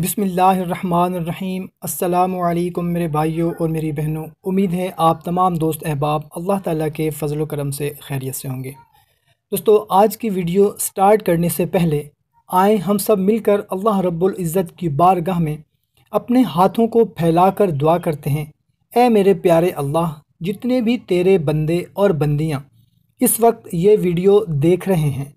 बिसमीम् अल्लाम मेरे भाइयों और मेरी बहनों उम्मीद है आप तमाम दोस्त अहबाब अल्लाह ताला के फ़जल करम से खैरियत से होंगे दोस्तों आज की वीडियो स्टार्ट करने से पहले आए हम सब मिलकर अल्लाह रब्बुल इज़्ज़त की बारगाह में अपने हाथों को फैलाकर दुआ करते हैं ए मेरे प्यारे अल्लाह जितने भी तेरे बंदे और बंदियाँ इस वक्त ये वीडियो देख रहे हैं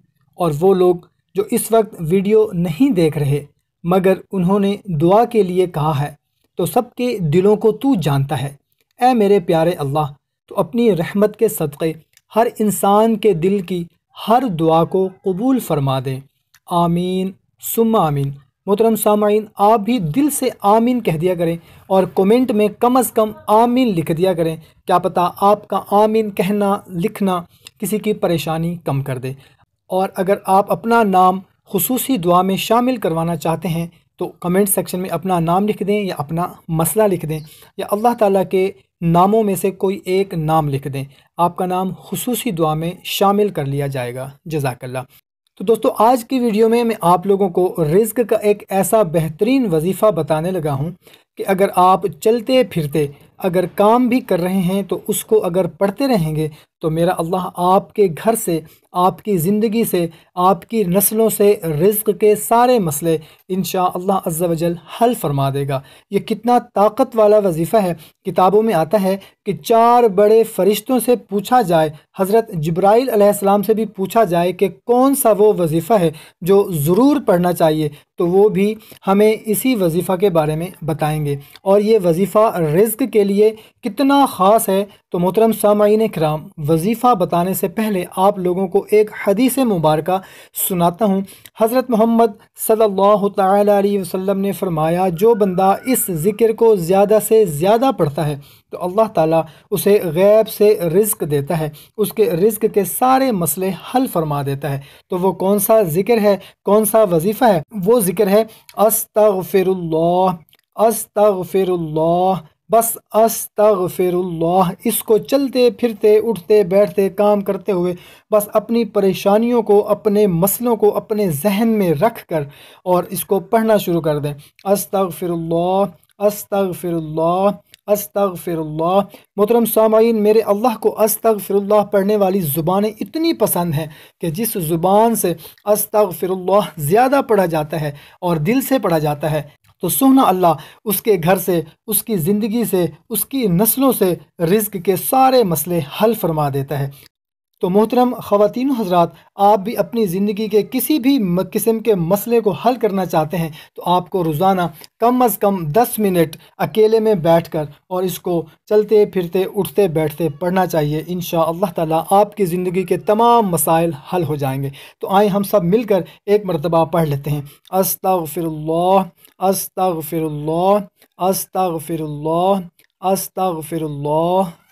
और वो लोग जो इस वक्त वीडियो नहीं देख रहे मगर उन्होंने दुआ के लिए कहा है तो सबके दिलों को तू जानता है ऐ मेरे प्यारे अल्लाह तो अपनी रहमत के सदक़े हर इंसान के दिल की हर दुआ को कबूल फरमा दें आमीन सुम आमीन मोहतरम सामीन आप भी दिल से आमीन कह दिया करें और कमेंट में कम अज़ कम आमीन लिख दिया करें क्या पता आपका आमीन कहना लिखना किसी की परेशानी कम कर दे और अगर आप अपना नाम खसूसी दुआ में शामिल करवाना चाहते हैं तो कमेंट सेक्शन में अपना नाम लिख दें या अपना मसला लिख दें या अल्लाह ताला के नामों में से कोई एक नाम लिख दें आपका नाम खसूसी दुआ में शामिल कर लिया जाएगा जजाकल्ला तो दोस्तों आज की वीडियो में मैं आप लोगों को रिज्क का एक ऐसा बेहतरीन वजीफ़ा बताने लगा हूँ कि अगर आप चलते फिरते अगर काम भी कर रहे हैं तो उसको अगर पढ़ते रहेंगे तो मेरा अल्लाह आपके घर से आपकी ज़िंदगी से आपकी नस्लों से रिज्क के सारे मसले इन अल्लाह हल फरमा देगा ये कितना ताकत वाला वजीफ़ा है किताबों में आता है कि चार बड़े फ़रिश्तों से पूछा जाए हज़रत जब्राइल अलैहिस्सलाम से भी पूछा जाए कि कौन सा वो वजीफ़ा है जो ज़रूर पढ़ना चाहिए तो वो भी हमें इसी वजीफ़ा के बारे में बताएंगे और ये वजीफ़ा रिज्क के लिए कितना ख़ास है तो मोहतरम सामीन कराम वजीफ़ा बताने से पहले आप लोगों को एक हदीस मुबारक सुनाता हूँ हज़रत मोहम्मद सल्लल्लाहु अलैहि वसल्लम ने फरमाया जो बंदा इस ज़िक्र को ज़्यादा से ज़्यादा पढ़ता है तो अल्लाह ताला उसे गैब से रिस्क देता है उसके रिस्क के सारे मसले हल फरमा देता है तो वो कौन सा ज़िक्र है कौन सा वजीफ़ा है वो ज़िक्र है अस्त फ़िर बस अस्तगफिरुल्लाह इसको चलते फिरते उठते बैठते काम करते हुए बस अपनी परेशानियों को अपने मसलों को अपने जहन में रख कर और इसको पढ़ना शुरू कर दें अस्तगफिरुल्लाह अस्तग अस्तगफिरुल्लाह मोहतरम सामाइन मेरे अल्लाह को फिर पढ़ने वाली ज़ुबानें इतनी पसंद हैं कि जिस ज़ुबान से अस्तगफिरुल्लाह ज़्यादा पढ़ा जाता है और दिल से पढ़ा जाता है तो सोना अल्लाह उसके घर से उसकी ज़िंदगी से उसकी नस्लों से रिज्क के सारे मसले हल फरमा देता है तो मोहतरम ख़वान हजरात आप भी अपनी ज़िंदगी के किसी भी किस्म के मसले को हल करना चाहते हैं तो आपको रोज़ाना कम अज़ कम दस मिनट अकेले में बैठ कर और इसको चलते फिरते उठते बैठते पढ़ना चाहिए इन शाह ताला आपकी ज़िंदगी के तमाम मसाइल हल हो जाएंगे तो आए हम सब मिलकर एक मरतबा पढ़ लेते हैं फिर अस्त फिर अस्त फिर